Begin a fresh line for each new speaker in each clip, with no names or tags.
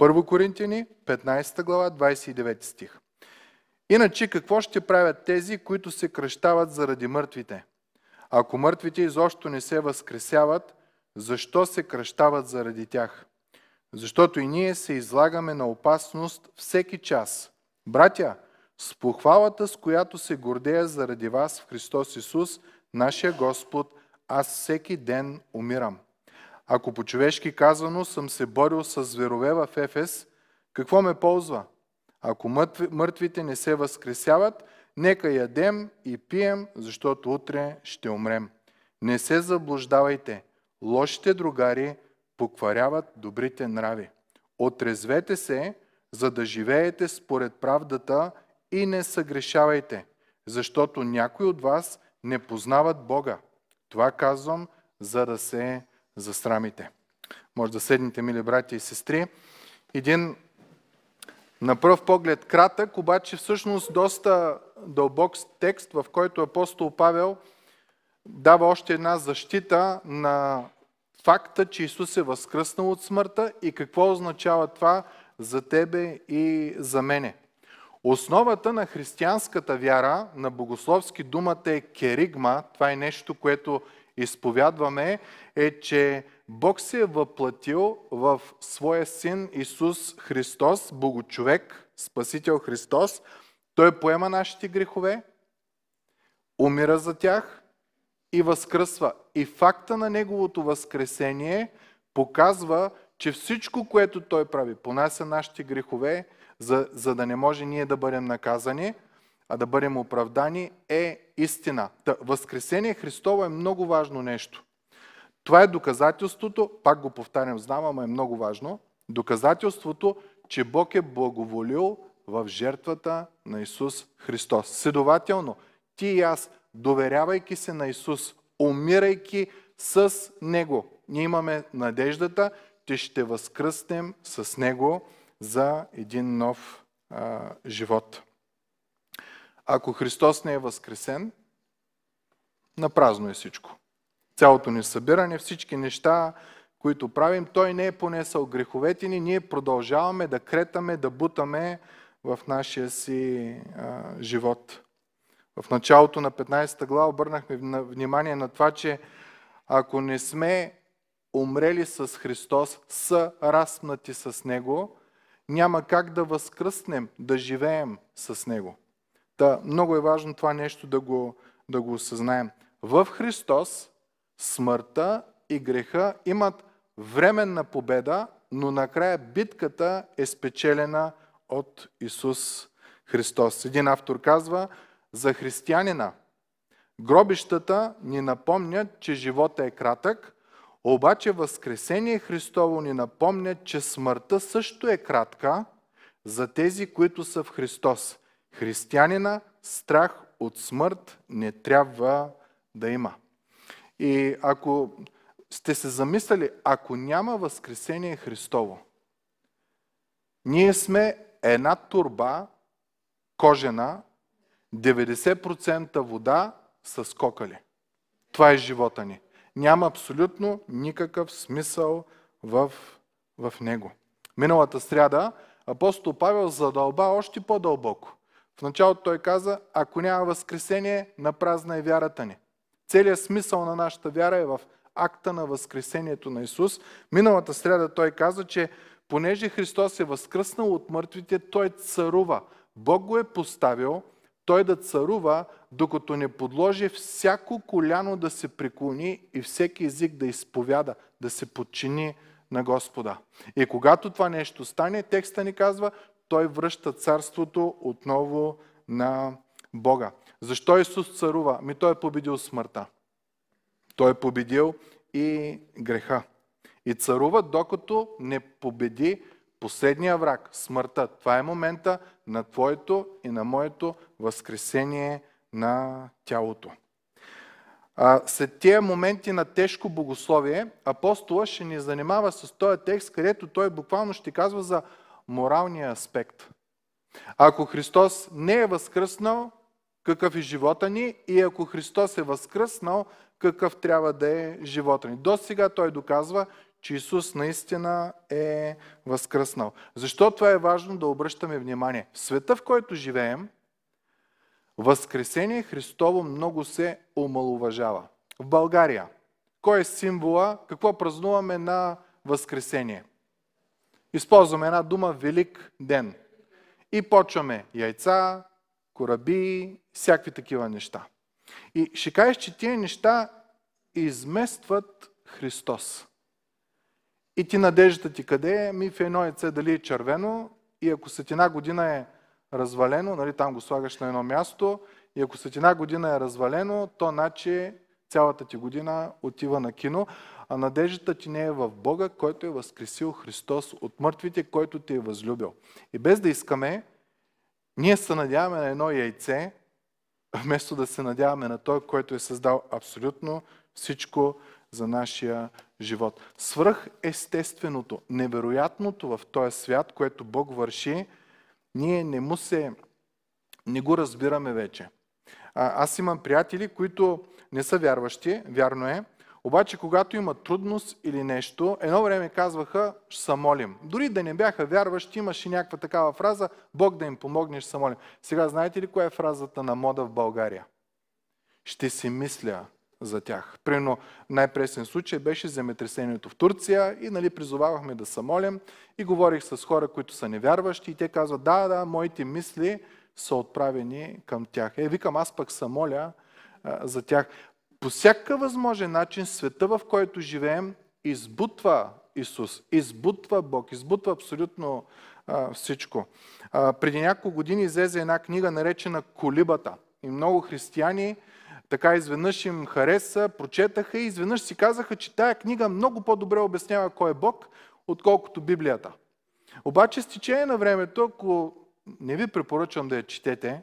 1 Коринтини, 15 глава, 29 стих. Иначе какво ще правят тези, които се кръщават заради мъртвите? Ако мъртвите изобщо не се възкресяват, защо се кръщават заради тях? Защото и ние се излагаме на опасност всеки час. Братя, с похвалата, с която се гордея заради вас в Христос Исус, нашия Господ, аз всеки ден умирам. Ако по-човешки казано съм се борил с зверове в Ефес, какво ме ползва? Ако мъртвите не се възкресяват, нека ядем и пием, защото утре ще умрем. Не се заблуждавайте. Лошите другари покваряват добрите нрави. Отрезвете се, за да живеете според правдата и не съгрешавайте, защото някои от вас не познават Бога. Това казвам, за да се за срамите, Може да седнете, мили брати и сестри. Един на пръв поглед кратък, обаче всъщност доста дълбок текст, в който апостол Павел дава още една защита на факта, че Исус е възкръснал от смъртта и какво означава това за тебе и за мене. Основата на християнската вяра, на богословски думата е керигма. Това е нещо, което изповядваме, е, че Бог се е въплатил в своя син Исус Христос, Богочовек, Спасител Христос. Той поема нашите грехове, умира за тях и възкръсва. И факта на Неговото възкресение показва, че всичко, което Той прави, понася нашите грехове, за, за да не може ние да бъдем наказани – а да бъдем оправдани, е истина. Та, възкресение Христово е много важно нещо. Това е доказателството, пак го повтарям, знам, ама е много важно, доказателството, че Бог е благоволил в жертвата на Исус Христос. Следователно, ти и аз, доверявайки се на Исус, умирайки с Него, ние имаме надеждата, че ще възкръснем с Него за един нов а, живот ако Христос не е възкресен, напразно е всичко. Цялото ни събиране, всички неща, които правим, Той не е понесъл греховете ни, ние продължаваме да кретаме, да бутаме в нашия си а, живот. В началото на 15 глава обърнахме внимание на това, че ако не сме умрели с Христос, са разпнати с Него, няма как да възкръснем, да живеем с Него. Та, много е важно това нещо да го, да го осъзнаем. В Христос смъртта и греха имат временна победа, но накрая битката е спечелена от Исус Христос. Един автор казва, за християнина гробищата ни напомнят, че живота е кратък, обаче Възкресение Христово ни напомня, че смъртта също е кратка за тези, които са в Христос – Християнина страх от смърт не трябва да има. И ако сте се замислили, ако няма Възкресение Христово, ние сме една турба, кожена, 90% вода с кокали. Това е живота ни. Няма абсолютно никакъв смисъл в, в него. Миналата сряда апостол Павел задълба още по-дълбоко. В началото той каза, ако няма възкресение, напразна е вярата ни. Целият смисъл на нашата вяра е в акта на възкресението на Исус. Миналата среда той каза, че понеже Христос е възкръснал от мъртвите, той царува. Бог го е поставил той да царува, докато не подложи всяко коляно да се преклони и всеки език да изповяда, да се подчини на Господа. И когато това нещо стане, текста ни казва, той връща царството отново на Бога. Защо Исус царува? Ми той е победил смъртта. Той е победил и греха. И царува, докато не победи последния враг, смъртта. Това е момента на твоето и на моето възкресение на тялото. след тия моменти на тежко богословие, апостола ще ни занимава с този текст, където той буквално ще казва за моралния аспект. Ако Христос не е възкръснал, какъв е живота ни и ако Христос е възкръснал, какъв трябва да е живота ни. До сега той доказва, че Исус наистина е възкръснал. Защо това е важно да обръщаме внимание? В света, в който живеем, Възкресение Христово много се омалуважава. В България, кой е символа, какво празнуваме на Възкресение? Използваме една дума Велик ден. И почваме яйца, кораби, всякакви такива неща. И ще кажеш, че тия неща изместват Христос. И ти надеждата ти къде е? Ми в едно яйце дали е червено и ако след една година е развалено, нали, там го слагаш на едно място, и ако след една година е развалено, то значи цялата ти година отива на кино а надеждата ти не е в Бога, който е възкресил Христос от мъртвите, който ти е възлюбил. И без да искаме, ние се надяваме на едно яйце, вместо да се надяваме на Той, който е създал абсолютно всичко за нашия живот. Свръх естественото, невероятното в този свят, което Бог върши, ние не му се, не го разбираме вече. А, аз имам приятели, които не са вярващи, вярно е, обаче, когато има трудност или нещо, едно време казваха, ще се молим. Дори да не бяха вярващи, имаше някаква такава фраза, Бог да им помогне, ще се молим. Сега знаете ли коя е фразата на мода в България? Ще си мисля за тях. Примерно най-пресен случай беше земетресението в Турция и нали, призовавахме да се молим и говорих с хора, които са невярващи и те казват, да, да, моите мисли са отправени към тях. Е, викам, аз пък се моля за тях. По всяка възможен начин света, в който живеем, избутва Исус, избутва Бог, избутва абсолютно а, всичко. А, преди няколко години излезе една книга, наречена Колибата. И много християни така изведнъж им хареса, прочетаха и изведнъж си казаха, че тая книга много по-добре обяснява кой е Бог, отколкото Библията. Обаче с течение на времето, ако не ви препоръчвам да я четете,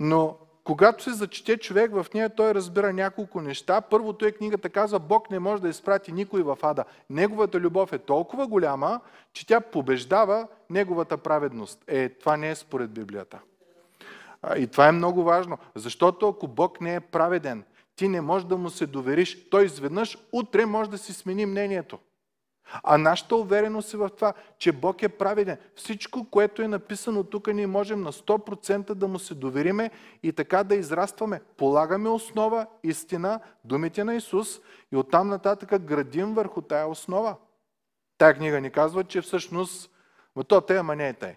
но когато се зачете човек в нея, той разбира няколко неща. Първото е книгата казва, Бог не може да изпрати никой в ада. Неговата любов е толкова голяма, че тя побеждава неговата праведност. Е, това не е според Библията. И това е много важно, защото ако Бог не е праведен, ти не можеш да му се довериш. Той изведнъж утре може да си смени мнението. А нашата увереност е в това, че Бог е праведен. Всичко, което е написано тук, ние можем на 100% да му се довериме и така да израстваме. Полагаме основа, истина, думите на Исус и оттам нататък градим върху тая основа. Тая книга ни казва, че всъщност то те, ама не е тъй.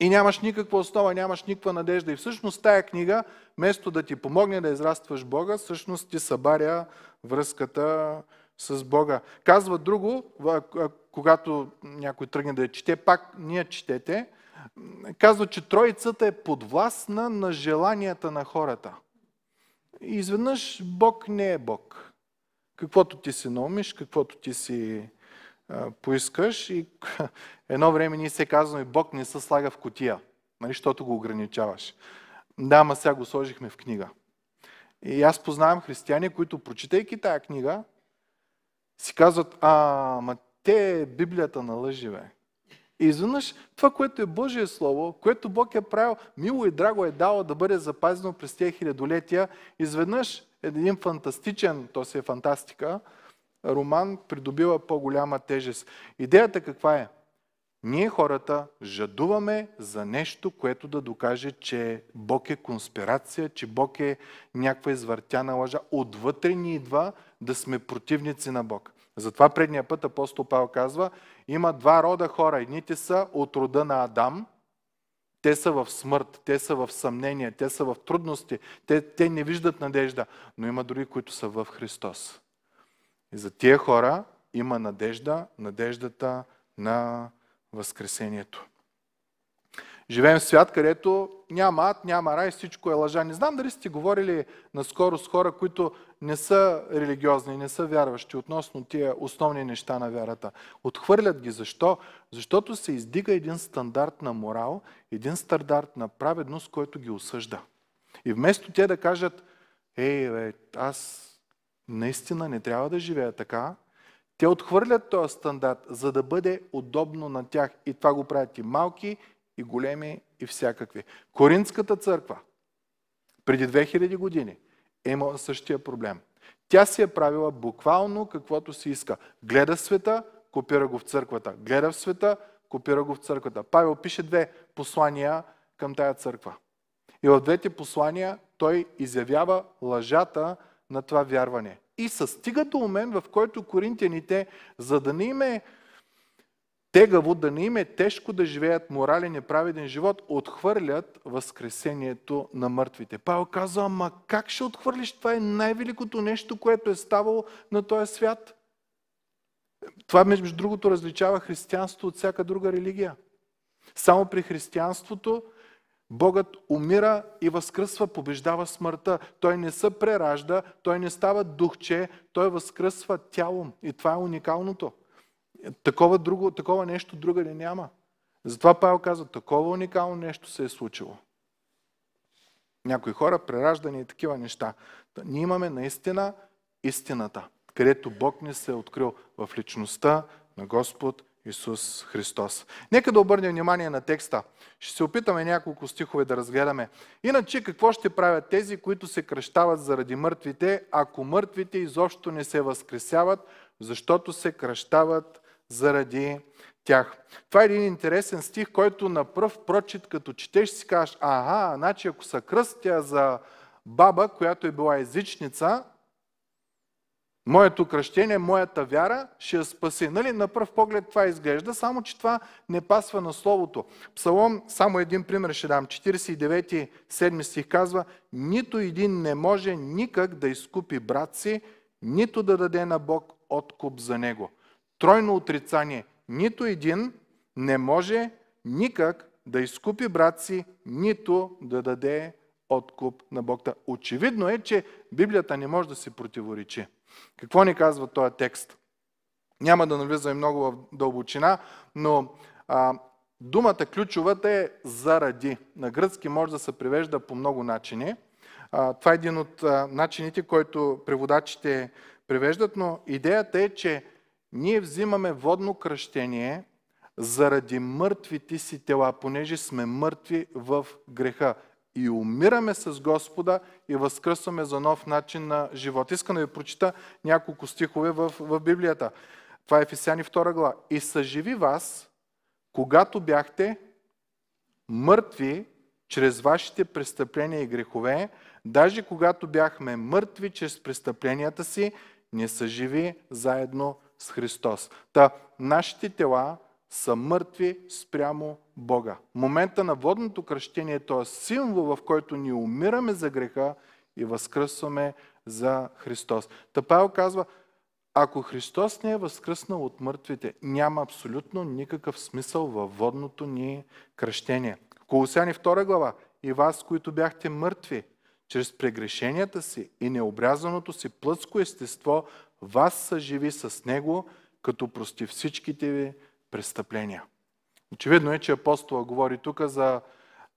И нямаш никаква основа, нямаш никаква надежда. И всъщност тая книга, вместо да ти помогне да израстваш Бога, всъщност ти събаря връзката с Бога. Казва друго, когато някой тръгне да я чете, пак ние четете, казва, че Троицата е подвластна на желанията на хората. И изведнъж Бог не е Бог. Каквото ти си наумиш, каквото ти си а, поискаш и едно време ние се казваме, Бог не се слага в котия, нали, защото го ограничаваш. Да, ама сега го сложихме в книга. И аз познавам християни, които прочитайки тая книга, си казват, а, ма те Библията на лъжи, бе. И изведнъж това, което е Божие Слово, което Бог е правил, мило и драго е дало да бъде запазено през тези хилядолетия, изведнъж един фантастичен, то си е фантастика, роман придобива по-голяма тежест. Идеята каква е? Ние хората жадуваме за нещо, което да докаже, че Бог е конспирация, че Бог е някаква извъртяна лъжа. Отвътре ни идва да сме противници на Бог. Затова предния път апостол Павел казва, има два рода хора. Едните са от рода на Адам, те са в смърт, те са в съмнение, те са в трудности, те, те не виждат надежда, но има други, които са в Христос. И за тия хора има надежда, надеждата на Възкресението. Живеем в свят, където няма ад, няма рай, всичко е лъжа. Не знам дали сте говорили наскоро с хора, които не са религиозни, не са вярващи относно тия основни неща на вярата. Отхвърлят ги. Защо? Защото се издига един стандарт на морал, един стандарт на праведност, който ги осъжда. И вместо те да кажат, ей, бе, аз наистина не трябва да живея така, те отхвърлят този стандарт, за да бъде удобно на тях. И това го правят и малки, и големи и всякакви. Коринската църква преди 2000 години е имала същия проблем. Тя си е правила буквално каквото си иска. Гледа света, копира го в църквата. Гледа в света, копира го в църквата. Павел пише две послания към тая църква. И в двете послания той изявява лъжата на това вярване. И се стига до момент, в който коринтияните, за да не им е тегаво, да не им е тежко да живеят морален и праведен живот, отхвърлят възкресението на мъртвите. Павел казва, ама как ще отхвърлиш? Това е най-великото нещо, което е ставало на този свят. Това, между другото, различава християнството от всяка друга религия. Само при християнството Богът умира и възкръсва, побеждава смъртта. Той не се преражда, той не става духче, той възкръсва тялом. И това е уникалното. Такова, друго, такова нещо друга ли няма? Затова Павел казва, такова уникално нещо се е случило. Някои хора, прераждани и такива неща. Ние имаме наистина истината, където Бог ни се е открил в личността на Господ Исус Христос. Нека да обърнем внимание на текста. Ще се опитаме няколко стихове да разгледаме. Иначе какво ще правят тези, които се кръщават заради мъртвите, ако мъртвите изобщо не се възкресяват, защото се кръщават заради тях. Това е един интересен стих, който на пръв прочит, като четеш, си кажеш, ага, значи ако са кръстя за баба, която е била езичница, моето кръщение, моята вяра ще я спаси. Нали? На пръв поглед това изглежда, само че това не пасва на Словото. Псалом, само един пример ще дам, 49 7 стих казва, нито един не може никак да изкупи брат си, нито да даде на Бог откуп за него тройно отрицание. Нито един не може никак да изкупи брат си, нито да даде откуп на Бог. Очевидно е, че Библията не може да се противоречи. Какво ни казва този текст? Няма да навлизаме много в дълбочина, но а, думата ключовата е заради. На гръцки може да се превежда по много начини. А, това е един от а, начините, който преводачите превеждат, но идеята е, че ние взимаме водно кръщение заради мъртвите си тела, понеже сме мъртви в греха. И умираме с Господа и възкръсваме за нов начин на живот. Искам да ви прочита няколко стихове в, в Библията. Това е Ефесяни 2 глава. И съживи вас, когато бяхте мъртви чрез вашите престъпления и грехове, даже когато бяхме мъртви чрез престъпленията си, не съживи заедно с Христос. Та нашите тела са мъртви спрямо Бога. Момента на водното кръщение е този символ, в който ни умираме за греха и възкръсваме за Христос. Та Павел казва, ако Христос не е възкръснал от мъртвите, няма абсолютно никакъв смисъл във водното ни кръщение. Колосяни 2 глава. И вас, които бяхте мъртви, чрез прегрешенията си и необрязаното си плътско естество, вас съживи с него, като прости всичките ви престъпления. Очевидно е, че апостола говори тук за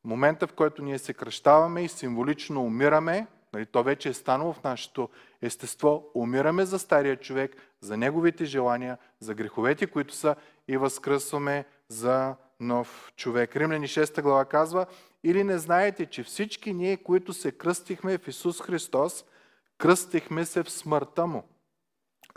момента, в който ние се кръщаваме и символично умираме, нали, то вече е станало в нашето естество, умираме за стария човек, за неговите желания, за греховете, които са и възкръсваме за нов човек. Римляни 6 глава казва, или не знаете, че всички ние, които се кръстихме в Исус Христос, кръстихме се в смъртта му.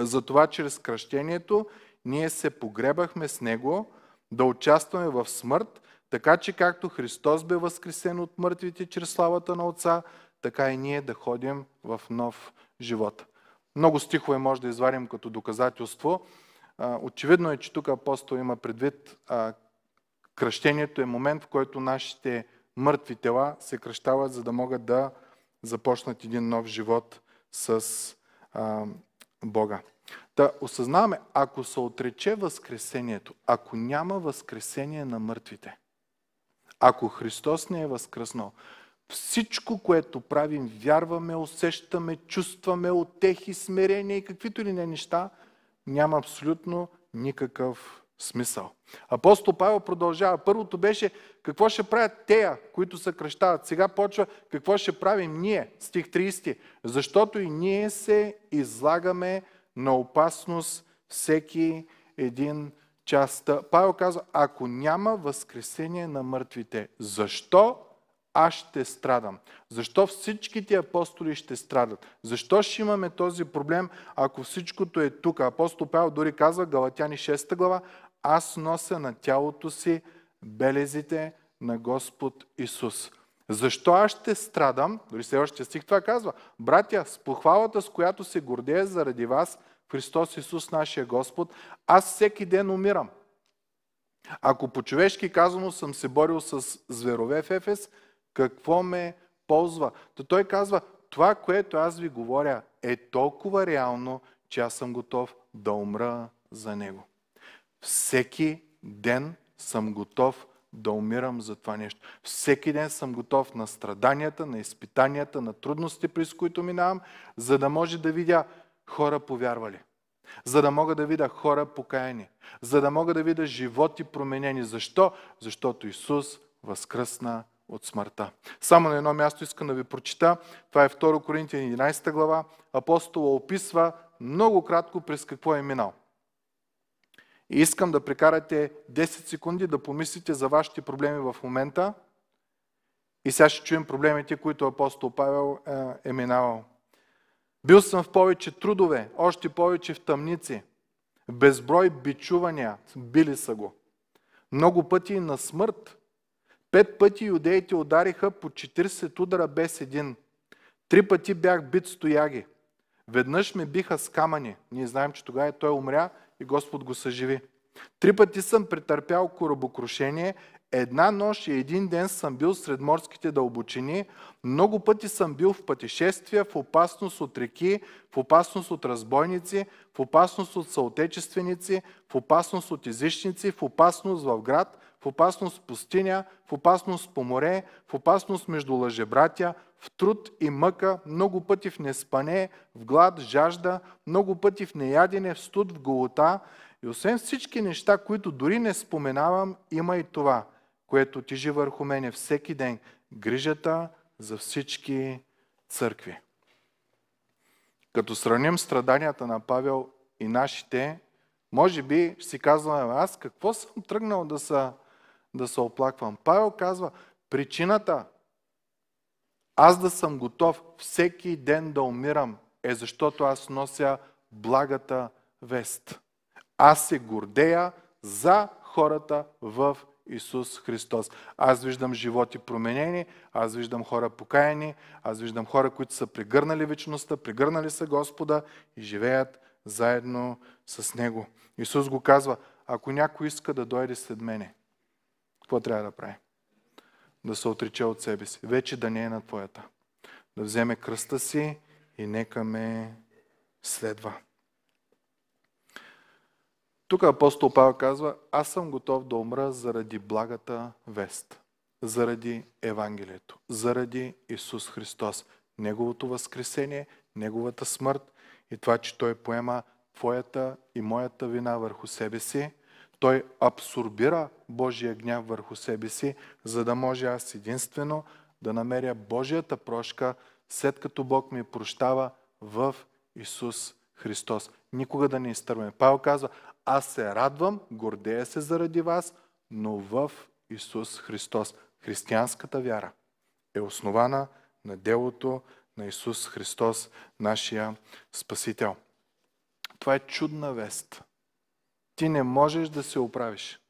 Затова чрез кръщението ние се погребахме с Него да участваме в смърт, така че както Христос бе възкресен от мъртвите чрез славата на Отца, така и ние да ходим в нов живот. Много стихове може да извадим като доказателство. Очевидно е, че тук апостол има предвид кръщението е момент, в който нашите мъртви тела се кръщават, за да могат да започнат един нов живот с Бога. Да осъзнаваме, ако се отрече възкресението, ако няма възкресение на мъртвите, ако Христос не е възкръснал, всичко, което правим, вярваме, усещаме, чувстваме отехи, смирение и каквито ли не неща, няма абсолютно никакъв смисъл. Апостол Павел продължава. Първото беше какво ще правят тея, които се кръщават. Сега почва какво ще правим ние, стих 30. Защото и ние се излагаме на опасност всеки един час. Павел казва, ако няма възкресение на мъртвите, защо аз ще страдам? Защо всичките апостоли ще страдат? Защо ще имаме този проблем, ако всичкото е тук? Апостол Павел дори казва, Галатяни 6 глава, аз нося на тялото си белезите на Господ Исус. Защо аз ще страдам? Дори все още стих това казва. Братя, с похвалата, с която се гордея заради вас, Христос Исус, нашия Господ, аз всеки ден умирам. Ако по-човешки казано съм се борил с зверове в Ефес, какво ме ползва? То той казва, това, което аз ви говоря, е толкова реално, че аз съм готов да умра за него. Всеки ден съм готов да умирам за това нещо. Всеки ден съм готов на страданията, на изпитанията, на трудности, през които минавам, за да може да видя хора повярвали. За да мога да видя хора покаяни. За да мога да видя животи променени. Защо? Защото Исус възкръсна от смъртта. Само на едно място искам да ви прочита. Това е 2 Коринтия, 11 глава. Апостола описва много кратко през какво е минал. И искам да прекарате 10 секунди да помислите за вашите проблеми в момента. И сега ще чуем проблемите, които апостол Павел е, е минавал. Бил съм в повече трудове, още повече в тъмници. Безброй бичувания, били са го. Много пъти на смърт. Пет пъти юдеите удариха по 40 удара без един. Три пъти бях бит стояги. Веднъж ме биха с камъни. Ние знаем, че тогава той умря и Господ го съживи. Три пъти съм претърпял корабокрушение, една нощ и един ден съм бил сред морските дълбочини, много пъти съм бил в пътешествия, в опасност от реки, в опасност от разбойници, в опасност от съотечественици, в опасност от езичници, в опасност в град, в опасност пустиня, в опасност по море, в опасност между лъжебратя, в труд и мъка, много пъти в неспане, в глад, жажда, много пъти в неядене, в студ, в голота. И освен всички неща, които дори не споменавам, има и това, което тежи върху мене всеки ден. Грижата за всички църкви. Като сравним страданията на Павел и нашите, може би ще си казваме, аз какво съм тръгнал да се да се оплаквам. Павел казва, причината аз да съм готов всеки ден да умирам е защото аз нося благата вест. Аз се гордея за хората в Исус Христос. Аз виждам животи променени, аз виждам хора покаяни, аз виждам хора, които са прегърнали вечността, прегърнали са Господа и живеят заедно с Него. Исус го казва, ако някой иска да дойде след мене, какво трябва да прави? Да се отрече от себе си. Вече да не е на твоята. Да вземе кръста си и нека ме следва. Тук апостол Павел казва, аз съм готов да умра заради благата вест, заради Евангелието, заради Исус Христос, Неговото възкресение, Неговата смърт и това, че Той поема твоята и моята вина върху себе си – той абсорбира Божия гняв върху себе си, за да може аз единствено да намеря Божията прошка, след като Бог ми прощава в Исус Христос. Никога да не изтърваме. Павел казва, аз се радвам, гордея се заради вас, но в Исус Христос. Християнската вяра е основана на делото на Исус Христос, нашия Спасител. Това е чудна вест ти не можеш да се оправиш.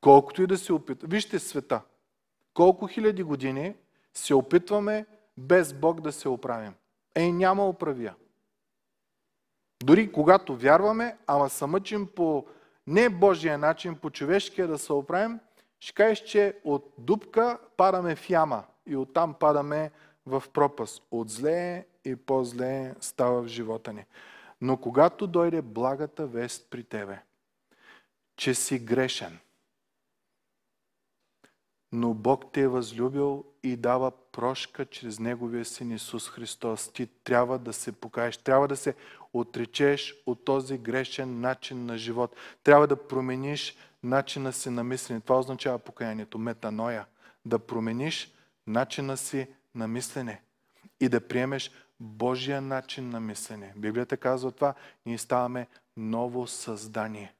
Колкото и да се опитваме. Вижте света. Колко хиляди години се опитваме без Бог да се оправим. Ей, няма оправия. Дори когато вярваме, ама се мъчим по не Божия начин, по човешкия да се оправим, ще кажеш, че от дупка падаме в яма и оттам падаме в пропаст. От зле и по-зле става в живота ни. Но когато дойде благата вест при тебе – че си грешен. Но Бог те е възлюбил и дава прошка чрез Неговия Син Исус Христос. Ти трябва да се покаеш, трябва да се отречеш от този грешен начин на живот. Трябва да промениш начина си на мислене. Това означава покаянието, метаноя. Да промениш начина си на мислене и да приемеш Божия начин на мислене. Библията казва това, ние ставаме ново създание.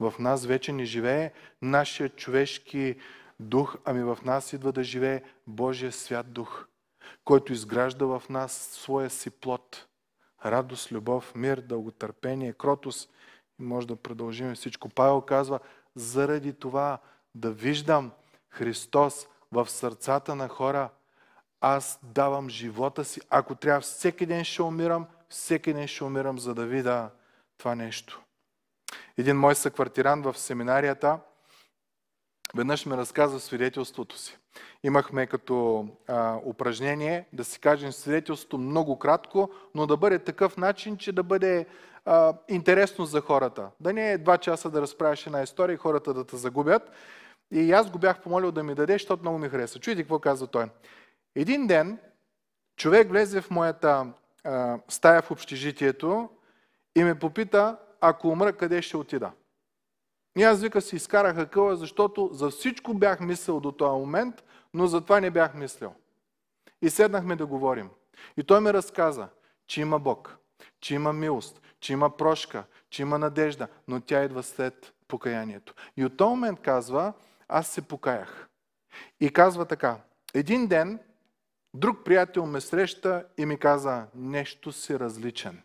В нас вече не живее нашия човешки дух, ами в нас идва да живее Божия свят дух, който изгражда в нас своя си плод. Радост, любов, мир, дълготърпение, кротост. И може да продължим всичко. Павел казва, заради това да виждам Христос в сърцата на хора, аз давам живота си. Ако трябва всеки ден ще умирам, всеки ден ще умирам, за да видя това нещо. Един мой съквартиран в семинарията веднъж ми разказа свидетелството си. Имахме като а, упражнение да си кажем свидетелството много кратко, но да бъде такъв начин, че да бъде а, интересно за хората. Да не е два часа да разправяш една история и хората да те загубят. И аз го бях помолил да ми даде, защото много ми хареса. Чуйте какво казва той. Един ден човек влезе в моята а, стая в общежитието и ме попита ако умра, къде ще отида? И аз вика си изкарах къла, защото за всичко бях мислил до този момент, но за това не бях мислил. И седнахме да говорим. И той ми разказа, че има Бог, че има милост, че има прошка, че има надежда, но тя идва след покаянието. И от този момент казва, аз се покаях. И казва така, един ден друг приятел ме среща и ми каза, нещо си различен.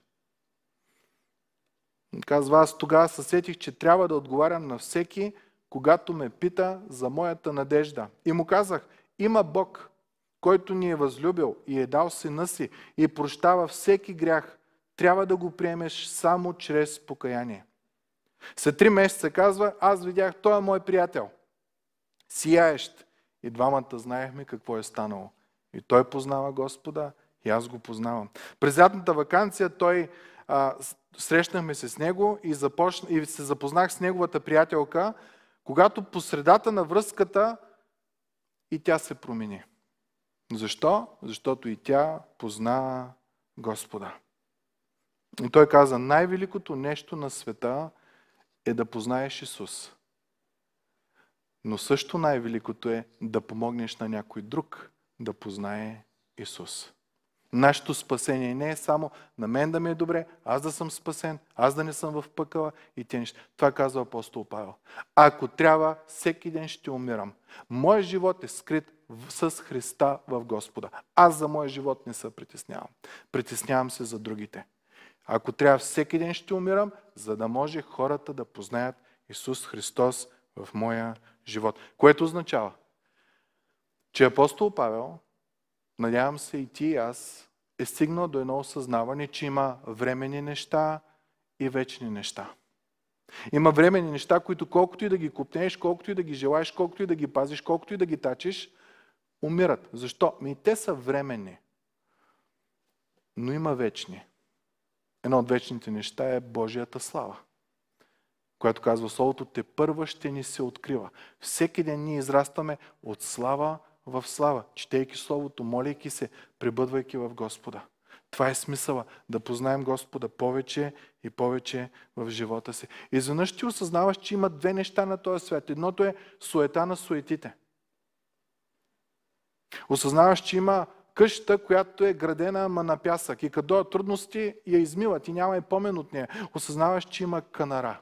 Казва, аз тогава се сетих, че трябва да отговарям на всеки, когато ме пита за моята надежда. И му казах, има Бог, който ни е възлюбил и е дал сина си и прощава всеки грях. Трябва да го приемеш само чрез покаяние. След три месеца казва, аз видях, той е мой приятел. Сияещ. И двамата знаехме какво е станало. И той познава Господа, и аз го познавам. През лятната вакансия той а, срещнахме се с него и, започна, и се запознах с неговата приятелка, когато по средата на връзката и тя се промени. Защо? Защото и тя позна Господа. И той каза, най-великото нещо на света е да познаеш Исус. Но също най-великото е да помогнеш на някой друг да познае Исус. Нашето спасение не е само на мен да ми е добре, аз да съм спасен, аз да не съм в пъкала и те неща. Това казва апостол Павел. Ако трябва, всеки ден ще умирам. Моя живот е скрит с Христа в Господа. Аз за моя живот не се притеснявам. Притеснявам се за другите. Ако трябва, всеки ден ще умирам, за да може хората да познаят Исус Христос в моя живот. Което означава, че апостол Павел, надявам се и ти и аз, е стигнал до едно осъзнаване, че има времени неща и вечни неща. Има времени неща, които колкото и да ги купнеш, колкото и да ги желаеш, колкото и да ги пазиш, колкото и да ги тачиш, умират. Защо? Ми те са времени. Но има вечни. Едно от вечните неща е Божията слава, която казва Словото, те първа ще ни се открива. Всеки ден ние израстваме от слава в слава, четейки Словото, молейки се, пребъдвайки в Господа. Това е смисъла да познаем Господа повече и повече в живота си. Изведнъж ти осъзнаваш, че има две неща на този свят. Едното е суета на суетите. Осъзнаваш, че има къща, която е градена ма на пясък и като дойдат трудности я измиват и няма и помен от нея. Осъзнаваш, че има канара.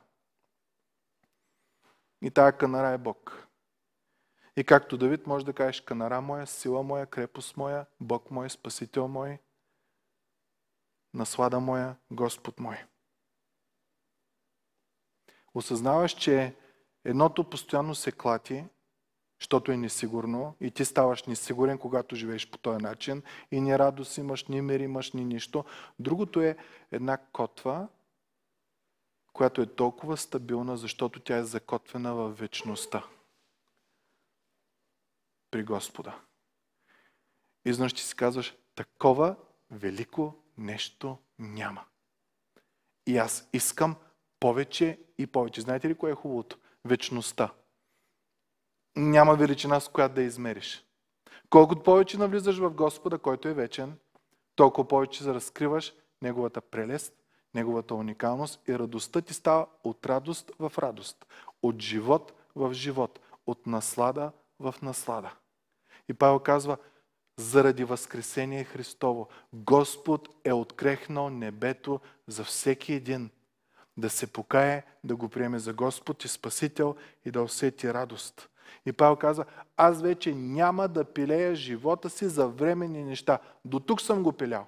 И тая канара е Бог. И както Давид може да кажеш, канара моя, сила моя, крепост моя, Бог мой, Спасител мой, наслада моя, Господ мой. Осъзнаваш, че едното постоянно се клати, защото е несигурно и ти ставаш несигурен, когато живееш по този начин и ни радост имаш, ни мир имаш, ни нищо. Другото е една котва, която е толкова стабилна, защото тя е закотвена във вечността при Господа. знаеш, ще си казваш, такова велико нещо няма. И аз искам повече и повече. Знаете ли кое е хубавото? Вечността. Няма величина, с която да измериш. Колкото повече навлизаш в Господа, който е вечен, толкова повече за разкриваш Неговата прелест, Неговата уникалност и радостта ти става от радост в радост, от живот в живот, от наслада в наслада. И Павел казва, заради възкресение Христово, Господ е открехнал небето за всеки един да се покае, да го приеме за Господ и Спасител и да усети радост. И Павел казва, аз вече няма да пилея живота си за времени неща. До тук съм го пилял.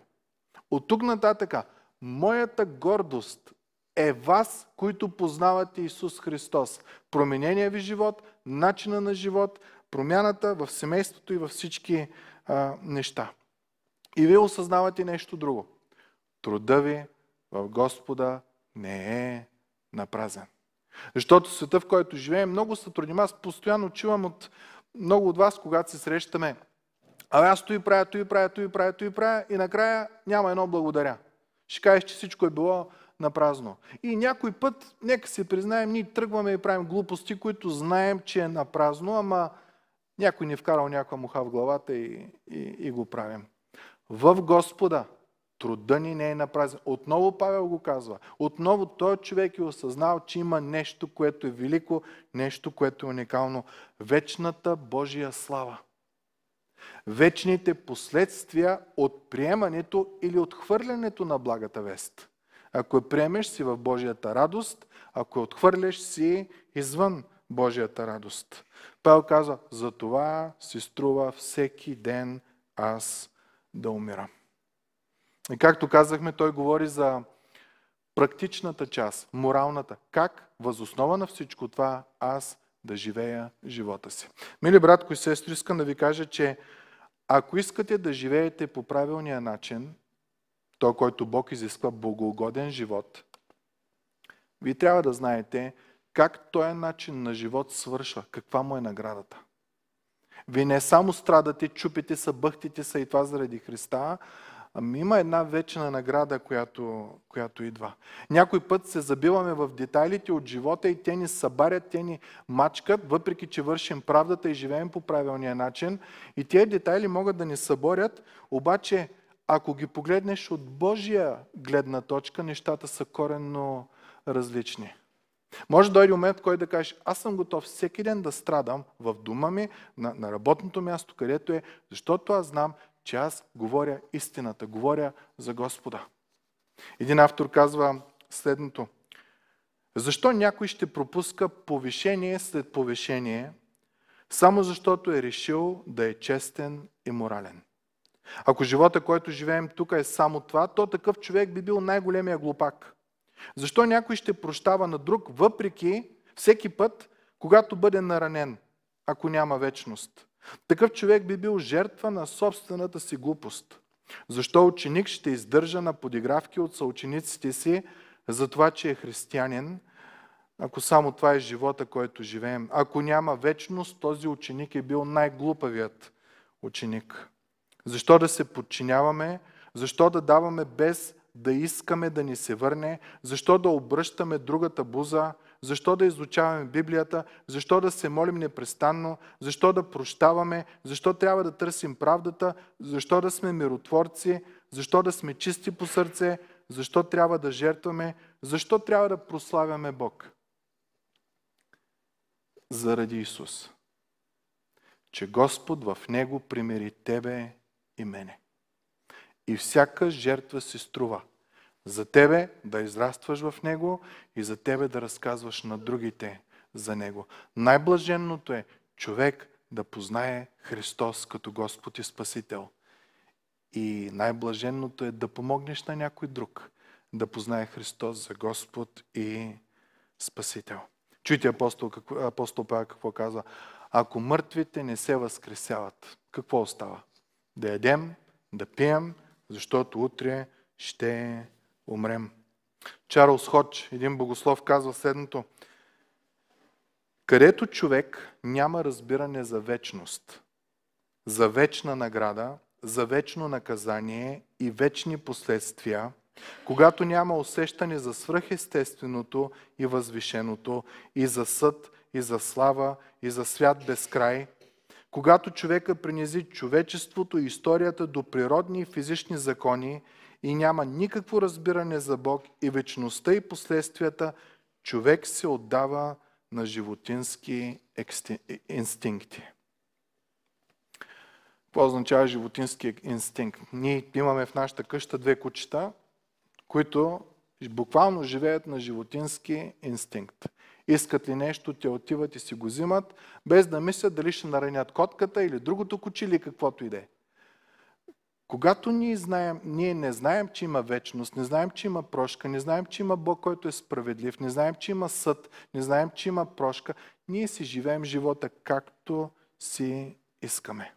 От тук нататъка, моята гордост е вас, които познавате Исус Христос. Променения ви живот, начина на живот, промяната в семейството и във всички а, неща. И вие осъзнавате нещо друго. Труда ви в Господа не е напразен. Защото света, в който живеем, много се трудим. Аз постоянно чувам от много от вас, когато се срещаме. А аз той правя, той правя, той правя, той правя и накрая няма едно благодаря. Ще кажеш, че всичко е било на празно. И някой път, нека се признаем, ние тръгваме и правим глупости, които знаем, че е напразно, ама някой ни е вкарал някаква муха в главата и, и, и го правим. В Господа труда ни не е напразен. Отново Павел го казва. Отново той човек е осъзнал, че има нещо, което е велико, нещо, което е уникално. Вечната Божия слава. Вечните последствия от приемането или отхвърлянето на благата вест. Ако я приемеш си в Божията радост, ако я отхвърляш си извън Божията радост. Павел казва, за това си струва всеки ден аз да умирам. И както казахме, той говори за практичната част, моралната. Как възоснова на всичко това аз да живея живота си. Мили братко и сестри, искам да ви кажа, че ако искате да живеете по правилния начин, то, който Бог изисква богоугоден живот, вие трябва да знаете, как този е начин на живот свършва, каква му е наградата. Вие не само страдате, чупите са, бъхтите са и това заради Христа, ами има една вечна награда, която, която идва. Някой път се забиваме в детайлите от живота и те ни събарят, те ни мачкат, въпреки че вършим правдата и живеем по правилния начин. И тези детайли могат да ни съборят, обаче ако ги погледнеш от Божия гледна точка, нещата са коренно различни. Може да дойде момент, в който да кажеш, аз съм готов всеки ден да страдам в дума ми, на, на работното място, където е, защото аз знам, че аз говоря истината, говоря за Господа. Един автор казва следното. Защо някой ще пропуска повишение след повишение, само защото е решил да е честен и морален? Ако живота, който живеем тук е само това, то такъв човек би бил най-големия глупак – защо някой ще прощава на друг, въпреки всеки път, когато бъде наранен, ако няма вечност? Такъв човек би бил жертва на собствената си глупост. Защо ученик ще издържа на подигравки от съучениците си за това, че е християнин, ако само това е живота, който живеем? Ако няма вечност, този ученик е бил най-глупавият ученик. Защо да се подчиняваме? Защо да даваме без да искаме да ни се върне, защо да обръщаме другата буза, защо да изучаваме Библията, защо да се молим непрестанно, защо да прощаваме, защо трябва да търсим правдата, защо да сме миротворци, защо да сме чисти по сърце, защо трябва да жертваме, защо трябва да прославяме Бог. Заради Исус. Че Господ в Него примери тебе и мене. И всяка жертва си струва. За тебе да израстваш в него и за тебе да разказваш на другите за него. Най-блаженното е човек да познае Христос като Господ и Спасител. И най-блаженното е да помогнеш на някой друг да познае Христос за Господ и Спасител. Чуйте апостол, апостол Павел какво казва. Ако мъртвите не се възкресяват, какво остава? Да ядем, да пием, защото утре ще умрем. Чарлз Ходж, един богослов, казва следното. Където човек няма разбиране за вечност, за вечна награда, за вечно наказание и вечни последствия, когато няма усещане за свръхестественото и възвишеното, и за съд, и за слава, и за свят без край, когато човека принизи човечеството и историята до природни и физични закони и няма никакво разбиране за Бог и вечността и последствията, човек се отдава на животински инстинкти. Какво означава животински инстинкт? Ние имаме в нашата къща две кучета, които буквално живеят на животински инстинкт искат ли нещо, те отиват и си го взимат, без да мислят дали ще наранят котката или другото куче или каквото и да е. Когато ние, знаем, ние не знаем, че има вечност, не знаем, че има прошка, не знаем, че има Бог, който е справедлив, не знаем, че има съд, не знаем, че има прошка, ние си живеем живота както си искаме.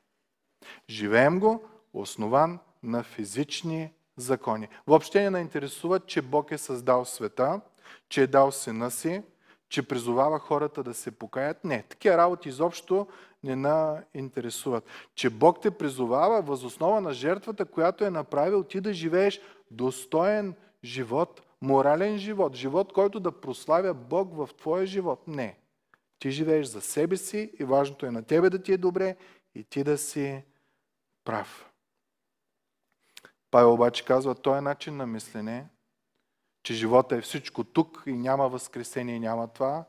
Живеем го основан на физични закони. Въобще не интересува, че Бог е създал света, че е дал сина си, че призовава хората да се покаят. Не, такива работи изобщо не на интересуват. Че Бог те призовава възоснова на жертвата, която е направил ти да живееш достоен живот, морален живот, живот, който да прославя Бог в твоя живот. Не. Ти живееш за себе си и важното е на тебе да ти е добре и ти да си прав. Павел обаче казва, този е начин на мислене че живота е всичко тук и няма възкресение, няма това,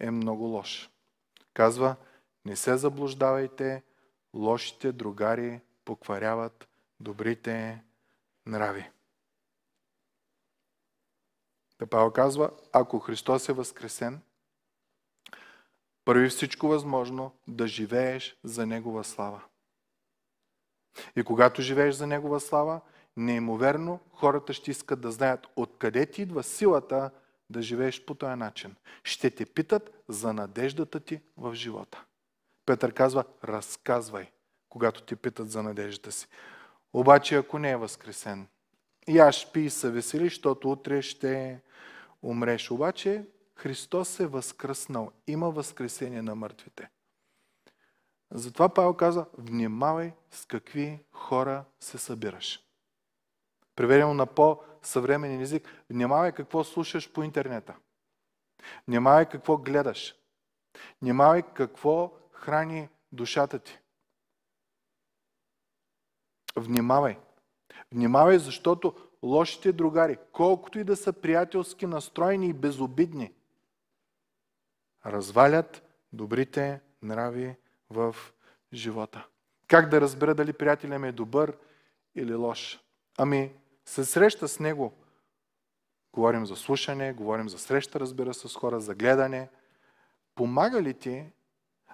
е много лош. Казва, не се заблуждавайте, лошите другари покваряват добрите нрави. Та Павел казва, ако Христос е възкресен, прави всичко възможно да живееш за Негова слава. И когато живееш за Негова слава, неимоверно хората ще искат да знаят откъде ти идва силата да живееш по този начин. Ще те питат за надеждата ти в живота. Петър казва, разказвай, когато те питат за надеждата си. Обаче, ако не е възкресен, яш, пи и се весели, защото утре ще умреш. Обаче, Христос е възкръснал. Има възкресение на мъртвите. Затова Павел казва: внимавай с какви хора се събираш преведено на по-съвременен език. Внимавай какво слушаш по интернета. Внимавай какво гледаш. Внимавай какво храни душата ти. Внимавай. Внимавай, защото лошите другари, колкото и да са приятелски настроени и безобидни, развалят добрите нрави в живота. Как да разбера дали приятеля ми е добър или лош? Ами, се среща с Него. Говорим за слушане, говорим за среща, разбира се, с хора, за гледане. Помага ли ти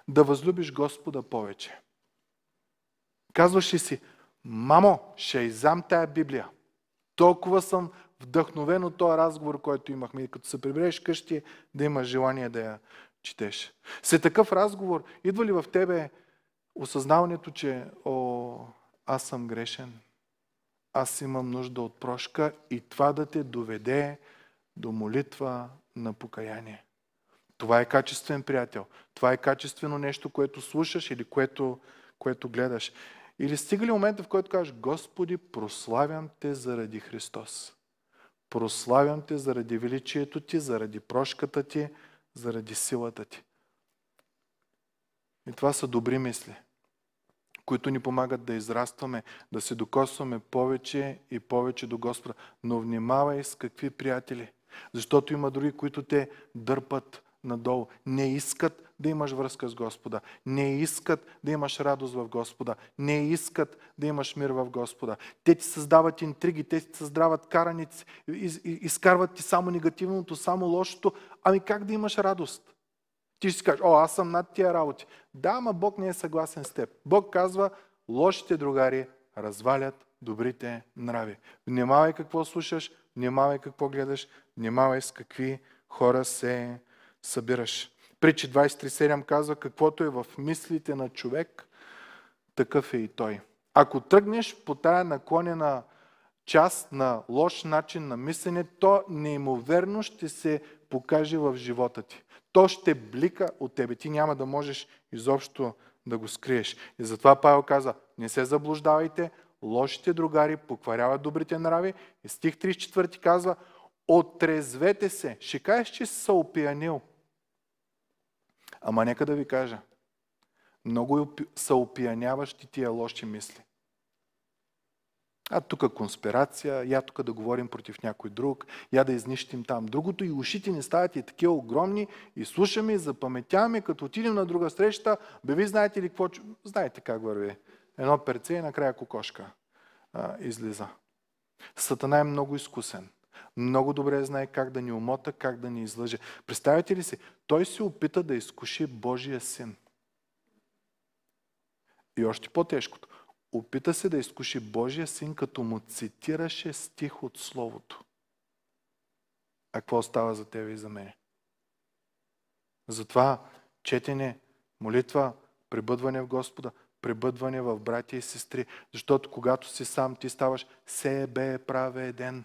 да възлюбиш Господа повече? Казваш ли си, мамо, ще изам тая Библия. Толкова съм вдъхновен от този разговор, който имахме. И като се прибереш къщи, да имаш желание да я четеш. След такъв разговор, идва ли в тебе осъзнаването, че о, аз съм грешен? аз имам нужда от прошка и това да те доведе до молитва на покаяние. Това е качествен приятел. Това е качествено нещо, което слушаш или което, което гледаш. Или стига ли момента, в който кажеш, Господи, прославям Те заради Христос. Прославям Те заради величието Ти, заради прошката Ти, заради силата Ти. И това са добри мисли които ни помагат да израстваме, да се докосваме повече и повече до Господа. Но внимавай с какви приятели, защото има други, които те дърпат надолу. Не искат да имаш връзка с Господа. Не искат да имаш радост в Господа. Не искат да имаш мир в Господа. Те ти създават интриги, те ти създават караници, из, из, изкарват ти само негативното, само лошото. Ами как да имаш радост? Ти ще си кажеш, о, аз съм над тия работи. Да, ама Бог не е съгласен с теб. Бог казва, лошите другари развалят добрите нрави. Внимавай какво слушаш, внимавай какво гледаш, внимавай с какви хора се събираш. Притчи 23.7 казва, каквото е в мислите на човек, такъв е и той. Ако тръгнеш по тая наклонена част на лош начин на мислене, то неимоверно ще се покаже в живота ти. То ще блика от тебе. Ти няма да можеш изобщо да го скриеш. И затова Павел каза, не се заблуждавайте, лошите другари покваряват добрите нрави. И стих 34 казва, отрезвете се. Ще кажеш, че се опиянил. Ама нека да ви кажа, много са опияняващи тия лоши мисли. А тук конспирация, я тук да говорим против някой друг, я да изнищим там другото и ушите ни стават и такива огромни и слушаме и запаметяваме, като отидем на друга среща, бе ви знаете ли какво, знаете как върви. Едно перце и накрая кокошка а, излиза. Сатана е много изкусен. Много добре знае как да ни умота, как да ни излъже. Представете ли си, той се опита да изкуши Божия син. И още по-тежкото опита се да изкуши Божия син, като му цитираше стих от Словото. А какво става за тебе и за мене? Затова четене, молитва, пребъдване в Господа, пребъдване в брати и сестри, защото когато си сам, ти ставаш себе праведен.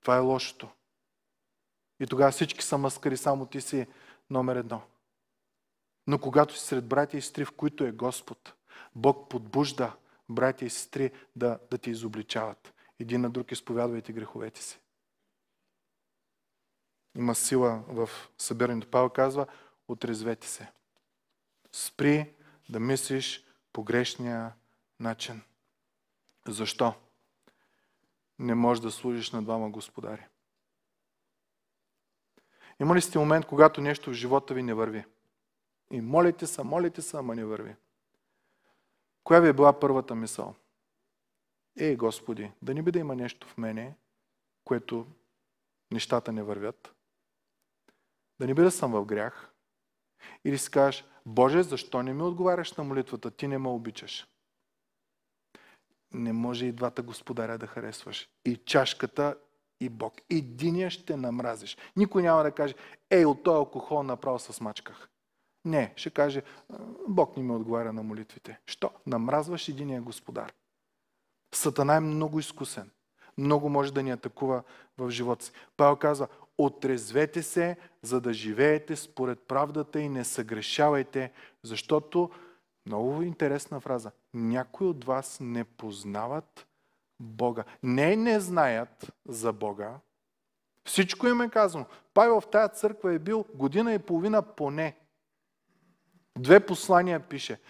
Това е лошото. И тогава всички са маскари, само ти си номер едно. Но когато си сред братя и сестри, в които е Господ, Бог подбужда братя и сестри да, да ти изобличават. Един на друг изповядвайте греховете си. Има сила в събирането. Павел казва, отрезвете се. Спри да мислиш по грешния начин. Защо? Не можеш да служиш на двама господари. Има ли сте момент, когато нещо в живота ви не върви? И молите са, молите са, ама не върви. Коя ви е била първата мисъл? Ей, Господи, да не би да има нещо в мене, което нещата не вървят. Да не би да съм в грях. Или си кажеш, Боже, защо не ми отговаряш на молитвата? Ти не ме обичаш. Не може и двата господаря да харесваш. И чашката, и Бог. Единия ще намразиш. Никой няма да каже, ей, от този алкохол направо се смачках. Не, ще каже, Бог не ми отговаря на молитвите. Що? Намразваш единия господар. Сатана е много изкусен. Много може да ни атакува в живота си. Павел казва, отрезвете се, за да живеете според правдата и не съгрешавайте, защото, много интересна фраза, някои от вас не познават Бога. Не, не знаят за Бога. Всичко им е казано. Павел в тая църква е бил година и половина поне. Две послания пише.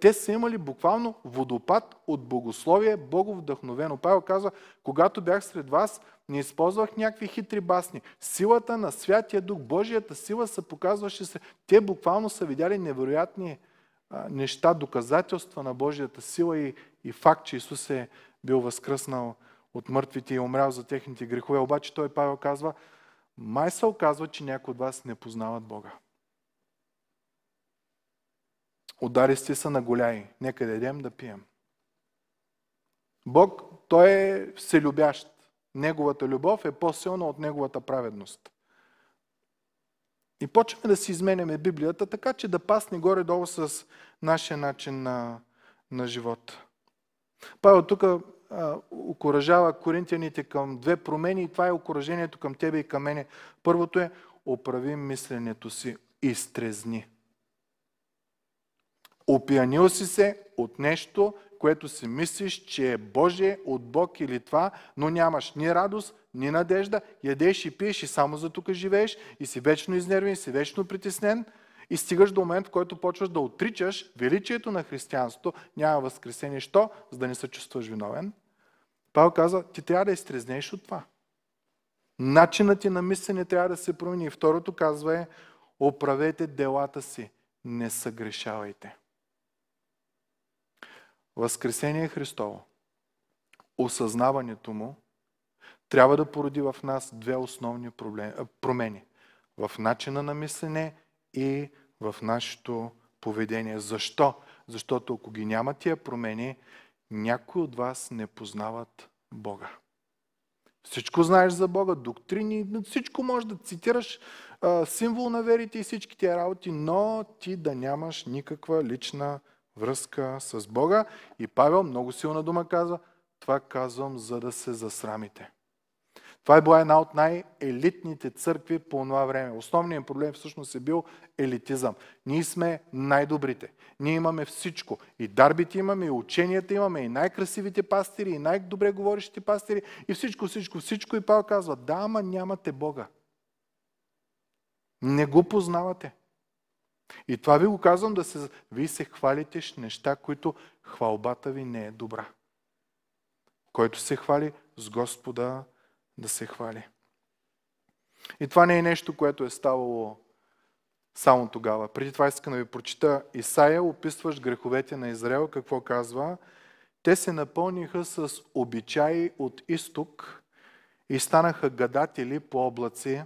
те са имали буквално водопад от богословие, боговдъхновено. Павел казва, когато бях сред вас, не използвах някакви хитри басни. Силата на Святия Дух, Божията сила се показваше се. Те буквално са видяли невероятни неща, доказателства на Божията сила и, и факт, че Исус е бил възкръснал от мъртвите и е умрял за техните грехове. Обаче той, Павел, казва, май се оказва, че някои от вас не познават Бога. Удари сте са на голяи. Нека да едем да пием. Бог, Той е вселюбящ. Неговата любов е по-силна от неговата праведност. И почваме да си изменяме Библията, така че да пасне горе-долу с нашия начин на, на живот. Павел тук окоръжава коринтияните към две промени и това е окоръжението към тебе и към мене. Първото е оправи мисленето си, изтрезни. Опиянил си се от нещо, което си мислиш, че е Божие от Бог или това, но нямаш ни радост, ни надежда, ядеш и пиеш и само за тук живееш и си вечно изнервен, си вечно притеснен и стигаш до момент, в който почваш да отричаш величието на християнството, няма възкресение, що? За да не се чувстваш виновен. Павел казва, ти трябва да изтрезнеш от това. Начинът ти на мислене трябва да се промени. И второто казва е, оправете делата си, не съгрешавайте. Възкресение Христово, осъзнаването му, трябва да породи в нас две основни промени. В начина на мислене и в нашето поведение. Защо? Защото ако ги няма тия промени, някои от вас не познават Бога. Всичко знаеш за Бога, доктрини, всичко може да цитираш, символ на верите и всички тия работи, но ти да нямаш никаква лична Връзка с Бога. И Павел, много силна дума казва, това казвам, за да се засрамите. Това е била една от най-елитните църкви по това време. Основният проблем всъщност е бил елитизъм. Ние сме най-добрите. Ние имаме всичко. И дарбите имаме, и ученията имаме, и най-красивите пастири, и най-добре говорещите пастири, и всичко, всичко, всичко. И Павел казва, да, ама нямате Бога. Не го познавате. И това ви го казвам да се... Вие се хвалите с неща, които хвалбата ви не е добра. Който се хвали с Господа да се хвали. И това не е нещо, което е ставало само тогава. Преди това искам да ви прочита Исаия, описващ греховете на Израел, какво казва. Те се напълниха с обичаи от изток и станаха гадатели по облаци,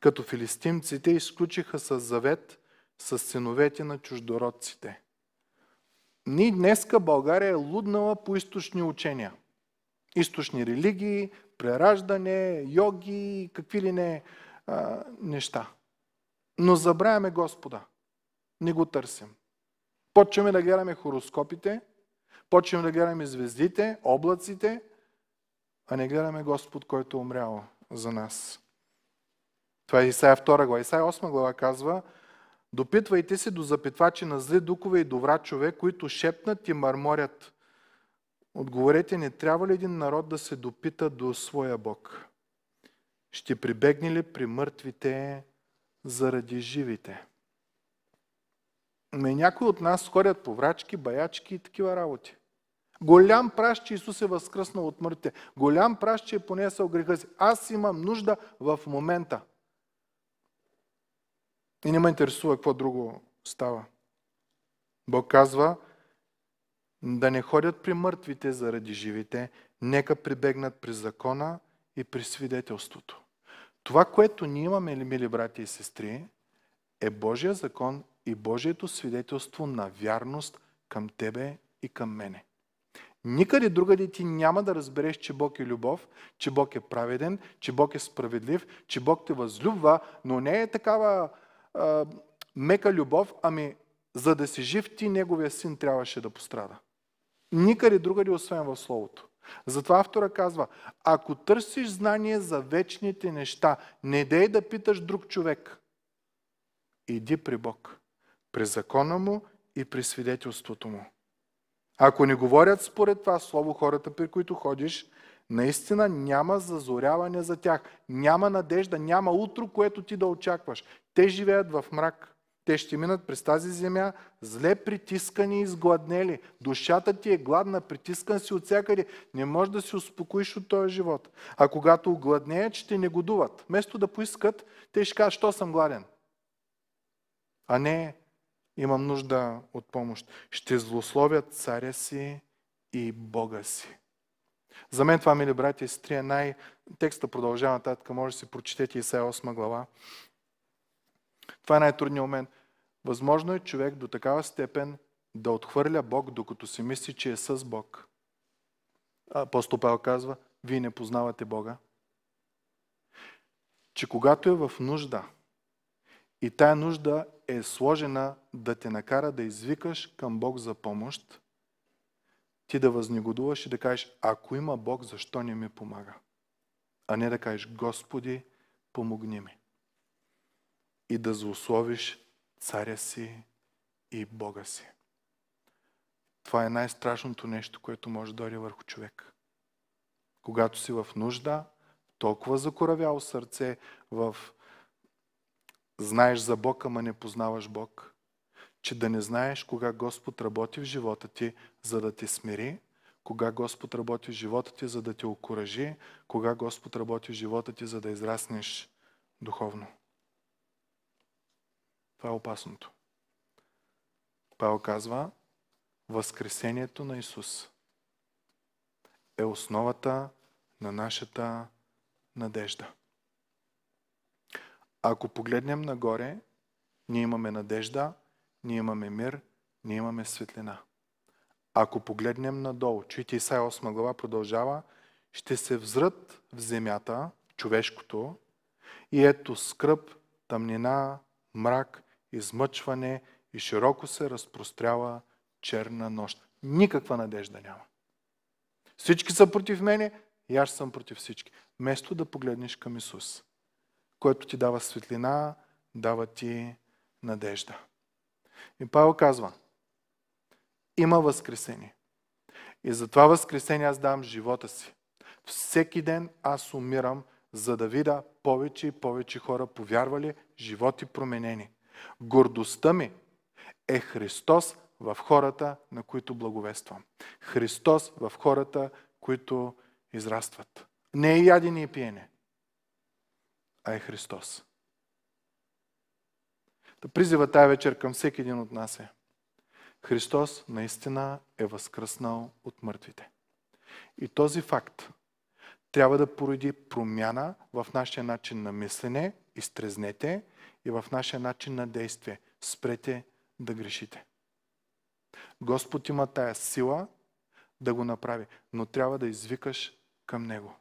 като филистимците изключиха с завет с синовете на чуждородците. Ни днеска България е луднала по източни учения. Източни религии, прераждане, йоги, какви ли не а, неща. Но забравяме Господа. Не го търсим. Почваме да гледаме хороскопите, почваме да гледаме звездите, облаците, а не гледаме Господ, който е умрял за нас. Това е Исаия 2 глава. Исаия 8 глава казва, Допитвайте се до запитвачи на зли духове и до врачове, които шепнат и мърморят. Отговорете, не трябва ли един народ да се допита до своя Бог? Ще прибегне ли при мъртвите заради живите? Ме някои от нас ходят по врачки, баячки и такива работи. Голям пращ, че Исус е възкръснал от мъртвите. Голям пращ, че е понесъл греха си. Аз имам нужда в момента. И не ме интересува какво друго става. Бог казва, да не ходят при мъртвите заради живите, нека прибегнат при закона и при свидетелството. Това, което ние имаме, мили брати и сестри, е Божия закон и Божието свидетелство на вярност към тебе и към мене. Никъде другаде ти няма да разбереш, че Бог е любов, че Бог е праведен, че Бог е справедлив, че Бог те възлюбва, но не е такава мека любов, ами за да си жив ти, неговия син трябваше да пострада. Никъде другаде, освен в Словото. Затова автора казва, ако търсиш знание за вечните неща, не дей да питаш друг човек. Иди при Бог, при закона му и при свидетелството му. Ако не говорят според това слово хората, при които ходиш, Наистина няма зазоряване за тях. Няма надежда, няма утро, което ти да очакваш. Те живеят в мрак. Те ще минат през тази земя, зле притискани и изгладнели. Душата ти е гладна, притискан си от всякъде. Не можеш да се успокоиш от този живот. А когато огладнеят, ще негодуват. Вместо да поискат, те ще кажат, що съм гладен. А не, имам нужда от помощ. Ще злословят царя си и Бога си. За мен това, мили брати и сестри, е най... Текста продължава нататък, може да си прочетете Исаия 8 глава. Това е най-трудният момент. Възможно е човек до такава степен да отхвърля Бог, докато си мисли, че е с Бог. Апостол Павел казва, вие не познавате Бога. Че когато е в нужда, и тая нужда е сложена да те накара да извикаш към Бог за помощ, ти да възнегодуваш и да кажеш, ако има Бог, защо не ми помага? А не да кажеш, Господи, помогни ми. И да злословиш царя си и Бога си. Това е най-страшното нещо, което може да дойде върху човек. Когато си в нужда, толкова закоравяло сърце, в знаеш за Бог, ама не познаваш Бог, че да не знаеш кога Господ работи в живота ти, за да те смири, кога Господ работи в живота ти, за да те окоръжи, кога Господ работи в живота ти, за да израснеш духовно. Това е опасното. Павел казва, Възкресението на Исус е основата на нашата надежда. Ако погледнем нагоре, ние имаме надежда, ние имаме мир, ние имаме светлина. Ако погледнем надолу, чуйте Исай 8 глава продължава, ще се взрът в земята, човешкото, и ето скръп, тъмнина, мрак, измъчване и широко се разпрострява черна нощ. Никаква надежда няма. Всички са против мене и аз съм против всички. Место да погледнеш към Исус, който ти дава светлина, дава ти надежда. И Павел казва, има възкресение. И за това възкресение аз дам живота си. Всеки ден аз умирам, за да видя повече и повече хора повярвали, животи променени. Гордостта ми е Христос в хората, на които благовествам. Христос в хората, които израстват. Не е ядене и пиене, а е Христос. Та призива тая вечер към всеки един от нас е Христос наистина е възкръснал от мъртвите. И този факт трябва да породи промяна в нашия начин на мислене, изтрезнете и в нашия начин на действие. Спрете да грешите. Господ има тая сила да го направи, но трябва да извикаш към Него.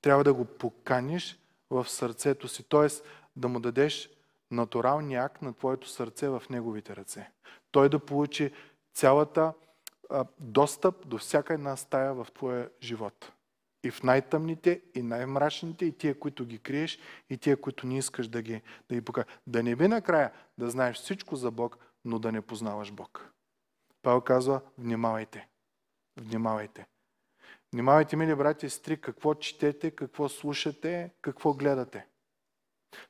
Трябва да го поканиш в сърцето си, т.е. да му дадеш натуралния акт на твоето сърце в неговите ръце. Той да получи цялата а, достъп до всяка една стая в твоя живот. И в най-тъмните, и най-мрачните, и тия, които ги криеш, и тия, които не искаш да ги, да ги покажеш. Да не би накрая да знаеш всичко за Бог, но да не познаваш Бог. Павел казва, внимавайте. Внимавайте. Внимавайте, мили брати и сестри, какво четете, какво слушате, какво гледате.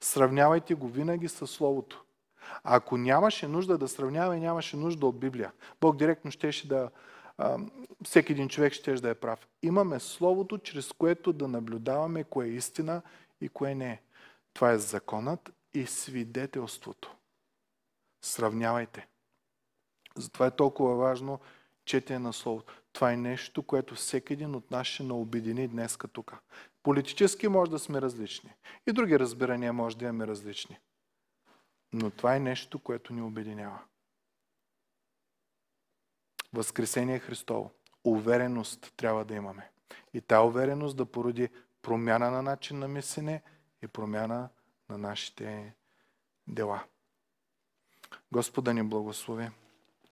Сравнявайте го винаги с Словото. А ако нямаше нужда да сравнява и нямаше нужда от Библия, Бог директно щеше да, всеки един човек ще да е прав. Имаме Словото, чрез което да наблюдаваме кое е истина и кое не е. Това е законът и свидетелството. Сравнявайте. Затова е толкова важно четене на Словото. Това е нещо, което всеки един от нас ще наобедини днес тук. Политически може да сме различни. И други разбирания може да имаме различни. Но това е нещо, което ни обединява. Възкресение Христово. Увереност трябва да имаме. И тая увереност да породи промяна на начин на мислене и промяна на нашите дела. Господа ни благослови.